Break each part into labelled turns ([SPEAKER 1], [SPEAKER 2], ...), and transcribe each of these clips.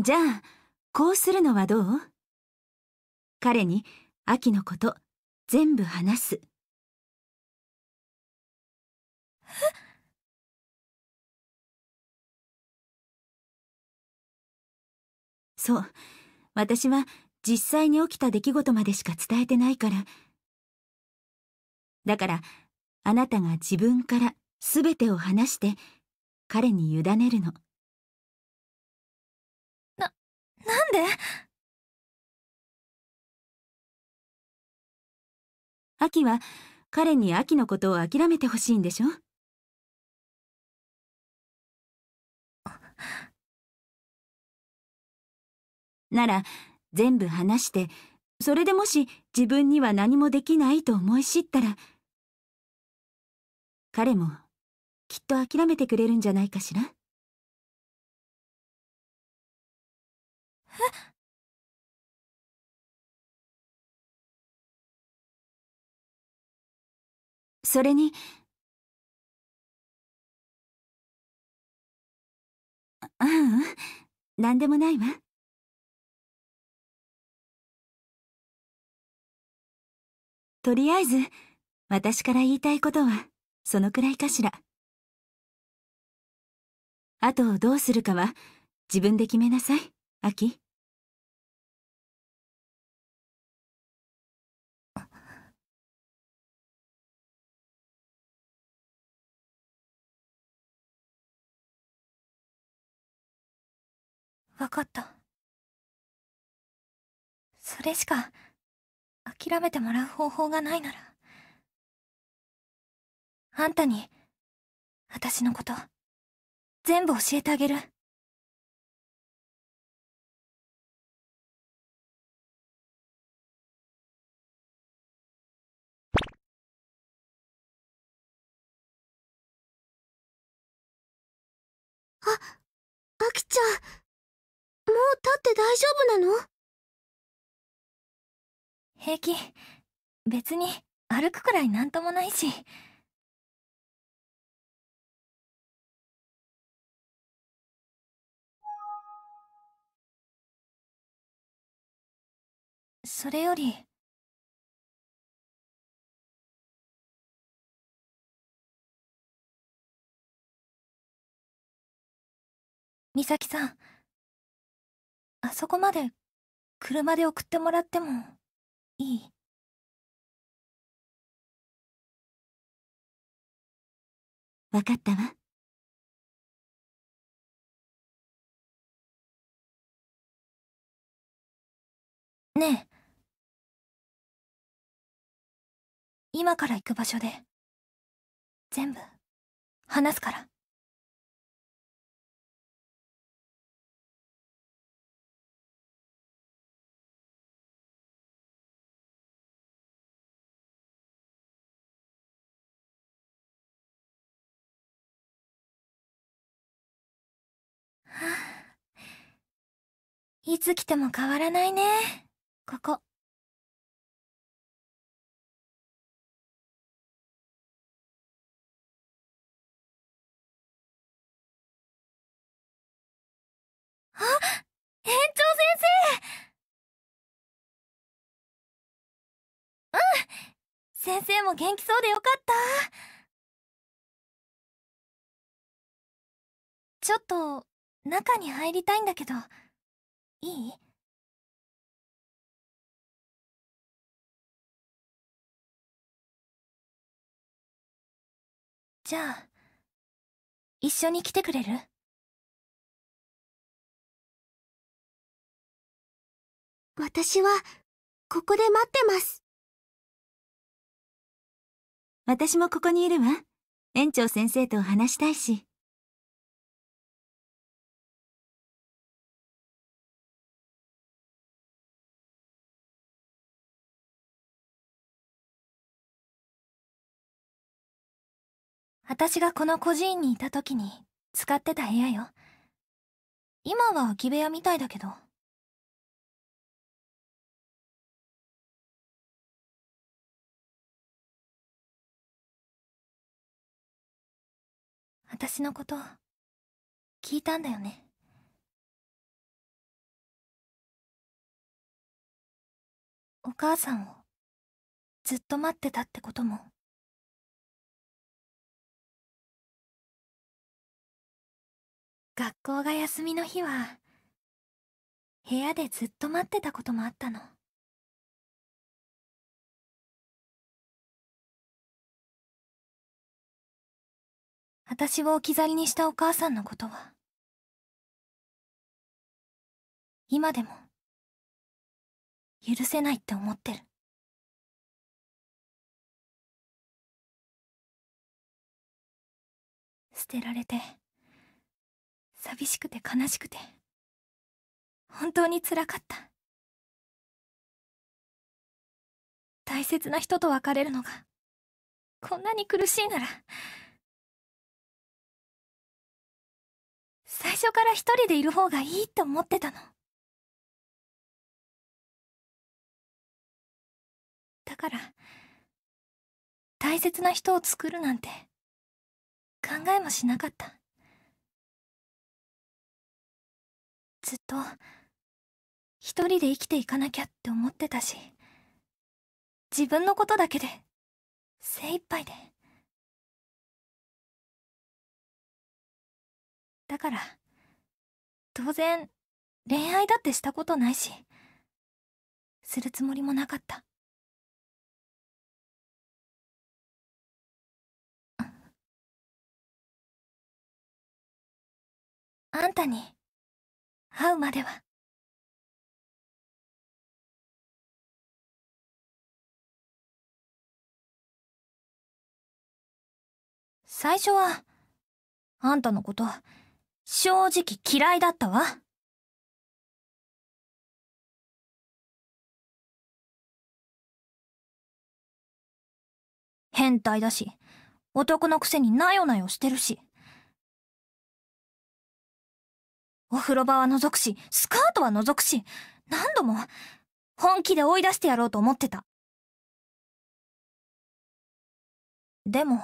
[SPEAKER 1] じゃあ、こうするのはどう彼に、秋のこと、全部話す。そう。私は実際に起きた出来事までしか伝えてないから。だから、あなたが自分から全てを話して、彼に委ねるの。なんでアキは彼にアキのことを諦めてほしいんでしょなら全部話してそれでもし自分には何もできないと思い知ったら彼もきっと諦めてくれるんじゃないかしらそれにううん何でもないわとりあえず私から言いたいことはそのくらいかしらあとどうするかは自分で決めなさい秋。分かったそれしか諦めてもらう方法がないならあんたに私のこと全部教えてあげるあ、アキちゃん。う立って大丈夫なの平気。別に歩くくらい何ともないし。それより。美咲さん。あそこまで車で送ってもらってもいい分かったわ。ねえ今から行く場所で全部話すから。いつ来ても変わらないね、ここ。あ園長先生うん先生も元気そうでよかったちょっと中に入りたいんだけど。いいじゃあ一緒に来てくれる私はここで待ってます私もここにいるわ園長先生と話したいし私がこの孤児院にいた時に使ってた部屋よ。今は空き部屋みたいだけど。私のこと聞いたんだよね。お母さんをずっと待ってたってことも。学校が休みの日は部屋でずっと待ってたこともあったの私を置き去りにしたお母さんのことは今でも許せないって思ってる捨てられて寂しくて悲しくて本当につらかった大切な人と別れるのがこんなに苦しいなら最初から一人でいる方がいいって思ってたのだから大切な人を作るなんて考えもしなかったずっと一人で生きていかなきゃって思ってたし自分のことだけで精一杯でだから当然恋愛だってしたことないしするつもりもなかったあんたに会うまでは。最初は、あんたのこと、正直嫌いだったわ。変態だし、男のくせになよなよしてるし。お風呂場は覗くし、スカートは覗くし、何度も、本気で追い出してやろうと思ってた。でも、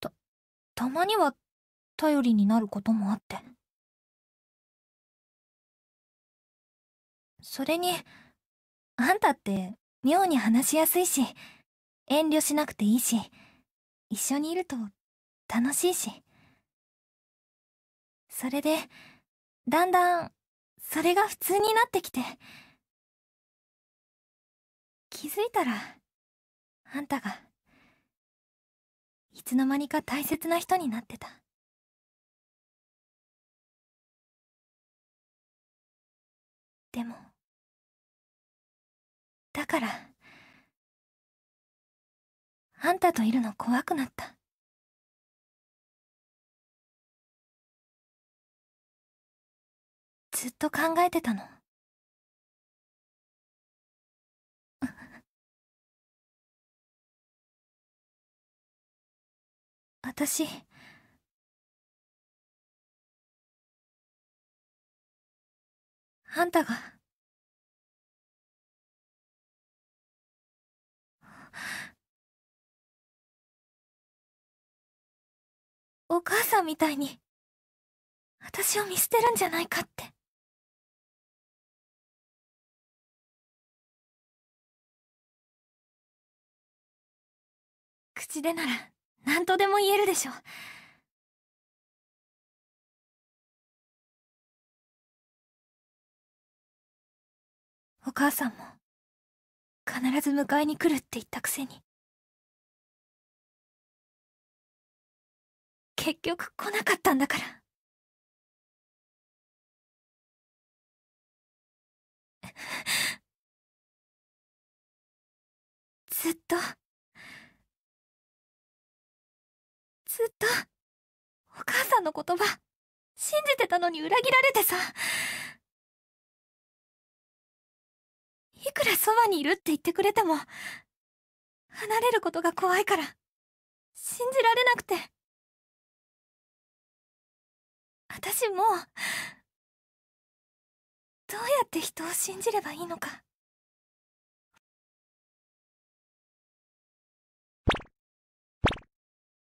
[SPEAKER 1] た、たまには頼りになることもあって。それに、あんたって妙に話しやすいし、遠慮しなくていいし、一緒にいると楽しいし。それで、だんだん、それが普通になってきて。気づいたら、あんたが、いつの間にか大切な人になってた。でも、だから、あんたといるの怖くなった。ずっと考えてたの。私、あんたが、お母さんみたいに、私を見捨てるんじゃないかって。口でなら何とでも言えるでしょ。お母さんも必ず迎えに来るって言ったくせに。結局来なかったんだから。ずっとずっとお母さんの言葉信じてたのに裏切られてさいくらそばにいるって言ってくれても離れることが怖いから信じられなくて。私もうどうやって人を信じればいいのか